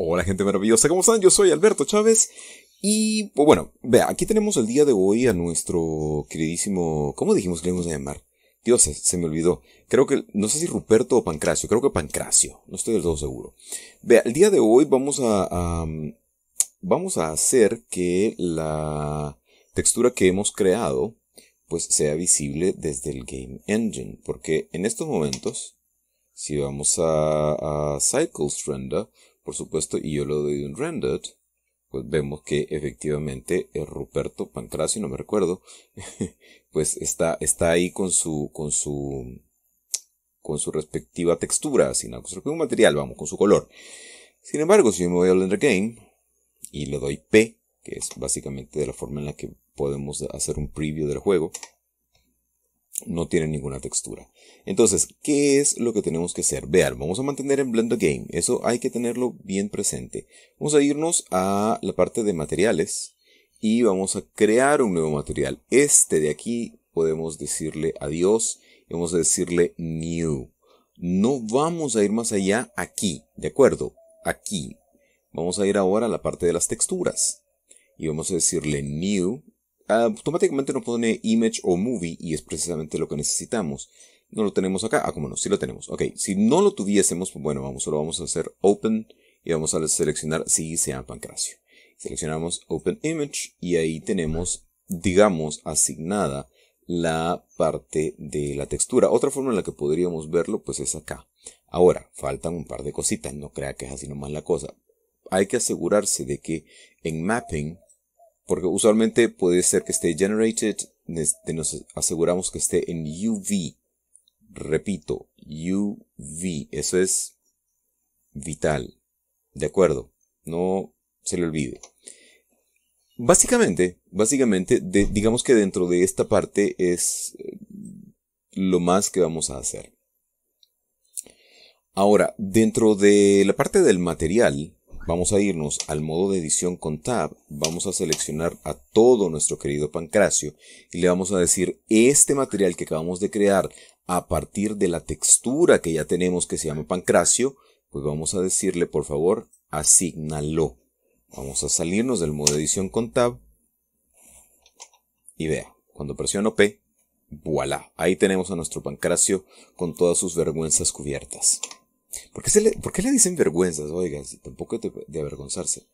Hola gente maravillosa, ¿cómo están? Yo soy Alberto Chávez y pues, bueno, vea, aquí tenemos el día de hoy a nuestro queridísimo, ¿cómo dijimos que le íbamos a llamar? Dios, se, me olvidó. Creo que, no sé si Ruperto o Pancracio, creo que Pancracio, no estoy del todo seguro. Vea, el día de hoy vamos a, vamos a hacer que la textura que hemos creado pues sea visible desde el Game Engine, porque en estos momentos, si vamos a, a Cycles Render, por supuesto, y yo le doy un rendered, pues vemos que efectivamente el eh, Ruperto Pancracio, no me recuerdo, pues está, está ahí con su, con su, con su respectiva textura, sin un material, vamos, con su color. Sin embargo, si yo me voy al render Game y le doy P, que es básicamente de la forma en la que podemos hacer un preview del juego, no tiene ninguna textura. Entonces, ¿qué es lo que tenemos que hacer? Vean, vamos a mantener en Blend Game. Eso hay que tenerlo bien presente. Vamos a irnos a la parte de materiales y vamos a crear un nuevo material. Este de aquí podemos decirle adiós y vamos a decirle new. No vamos a ir más allá aquí, ¿de acuerdo? Aquí. Vamos a ir ahora a la parte de las texturas y vamos a decirle new Ah, pues, automáticamente nos pone image o movie y es precisamente lo que necesitamos. No lo tenemos acá. Ah, como no, sí lo tenemos. Ok, si no lo tuviésemos, pues bueno, vamos, solo vamos a hacer open y vamos a seleccionar si sea Pancracio. Seleccionamos open image y ahí tenemos, digamos, asignada la parte de la textura. Otra forma en la que podríamos verlo, pues es acá. Ahora, faltan un par de cositas, no crea que es así nomás la cosa. Hay que asegurarse de que en mapping porque usualmente puede ser que esté generated, nos aseguramos que esté en UV. Repito, UV, eso es vital. ¿De acuerdo? No se le olvide. Básicamente, básicamente, digamos que dentro de esta parte es eh, lo más que vamos a hacer. Ahora, dentro de la parte del material, Vamos a irnos al modo de edición con Tab, vamos a seleccionar a todo nuestro querido Pancracio y le vamos a decir este material que acabamos de crear a partir de la textura que ya tenemos que se llama Pancracio, pues vamos a decirle por favor asignalo. Vamos a salirnos del modo de edición con Tab y vea, cuando presiono P, voilà, ahí tenemos a nuestro Pancracio con todas sus vergüenzas cubiertas. ¿Por qué, se le, ¿Por le dicen vergüenzas? Oigan, tampoco de, avergonzarse.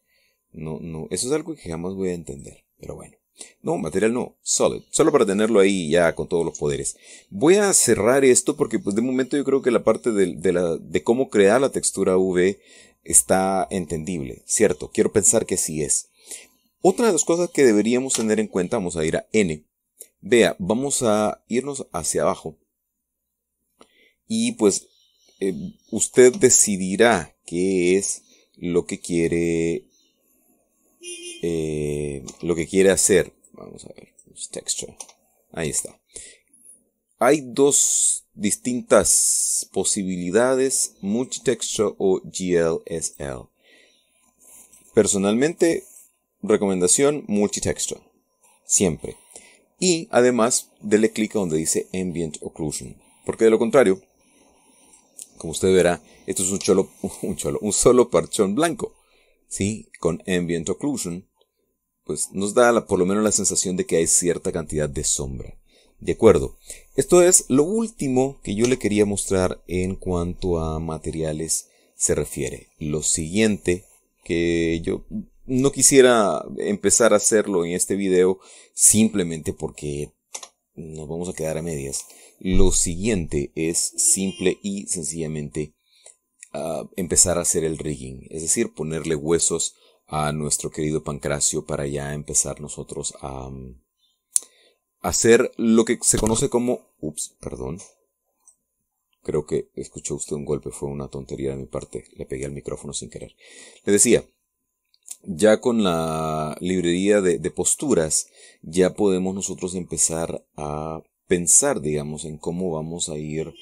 No, no, eso es algo que jamás voy a entender. Pero bueno. No, material no, solid, solo para tenerlo ahí ya con todos los poderes. Voy a cerrar esto porque pues de momento yo creo que la parte de, la, de cómo crear la textura V está entendible, ¿cierto? Quiero pensar que sí es. Otra de las cosas que deberíamos tener en cuenta, vamos a ir a N. Vea, vamos a irnos hacia abajo. Y pues eh, usted decidirá qué es lo que quiere eh, lo que quiere hacer. Vamos a ver, texture. Ahí está. Hay dos distintas posibilidades, multitexture o GLSL. Personalmente, recomendación multitexture. Siempre. Y además, dele clic a donde dice Ambient Occlusion. Porque de lo contrario, como usted verá, esto es un, cholo, un, cholo, un solo parchón blanco. Sí, con ambient occlusion, pues nos da por lo menos la sensación de que hay cierta cantidad de sombra. De acuerdo. Esto es lo último que yo le quería mostrar en cuanto a materiales se refiere. Lo siguiente que yo no quisiera empezar a hacerlo en este video simplemente porque nos vamos a quedar a medias. Lo siguiente es simple y sencillamente ah, empezar a hacer el rigging, es decir, ponerle huesos a nuestro querido Pancracio para ya empezar nosotros a mm, hacer lo que se conoce como... Ups, perdón. Creo que escuchó usted un golpe, fue una tontería de mi parte, le pegué al micrófono sin querer. Le decía, ya con la librería de posturas, ya podemos nosotros empezar a pensar, digamos, en cómo vamos a ir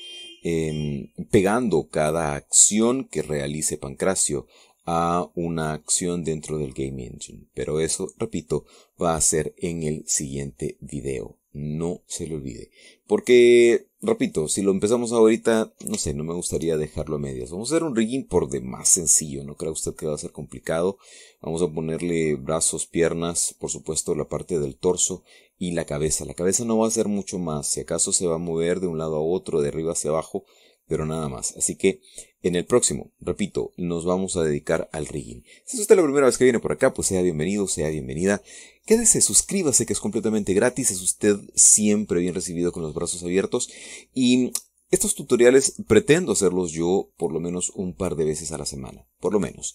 em, pegando cada acción que realice Pancracio a una acción dentro del Game Engine. Pero eso, repito, va a ser en el siguiente video no se le olvide. Porque, repito, si lo empezamos ahorita, no sé, no me gustaría dejarlo a medias. Vamos a hacer un rigging por de más sencillo, no crea usted que va a ser complicado. Vamos a ponerle brazos, piernas, por supuesto la parte del torso y la cabeza. La cabeza no va a ser mucho más, si acaso se va a mover de un lado a otro, de arriba hacia abajo, pero nada más. Así que en el próximo, repito, nos vamos a dedicar al rigging. Si es usted la primera vez que viene por acá, pues sea bienvenido, sea bienvenida. Quédese, suscríbase, que es completamente gratis. Es usted siempre bien recibido con los brazos abiertos. Y estos tutoriales pretendo hacerlos yo por lo menos un par de veces a la semana, por lo menos.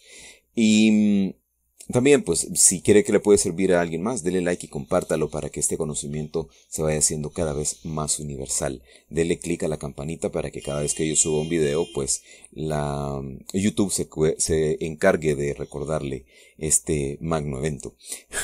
Y mm, también, pues, si quiere que le puede servir a alguien más, dele like y compártalo para que este conocimiento se vaya haciendo cada vez más universal. Dele click a la campanita para que cada vez que yo suba un video, pues, la mm, YouTube se, se encargue de recordarle este magno evento.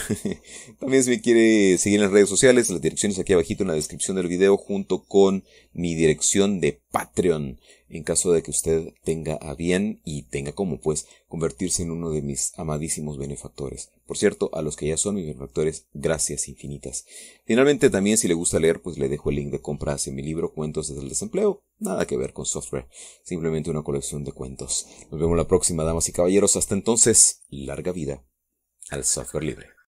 También si me quiere seguir en las redes sociales, las direcciones aquí abajito en la descripción del video junto con mi dirección de Patreon en caso de que usted tenga a bien y tenga como pues convertirse en uno de mis amadísimos benefactores. Por cierto, a los que ya son mis benefactores, gracias infinitas. Finalmente también si le gusta leer, pues le dejo el link de compra hacia mi libro Cuentos desde el desempleo. Nada que ver con software, simplemente una colección de cuentos. Nos vemos la próxima, damas y caballeros. Hasta entonces, larga vida al software libre.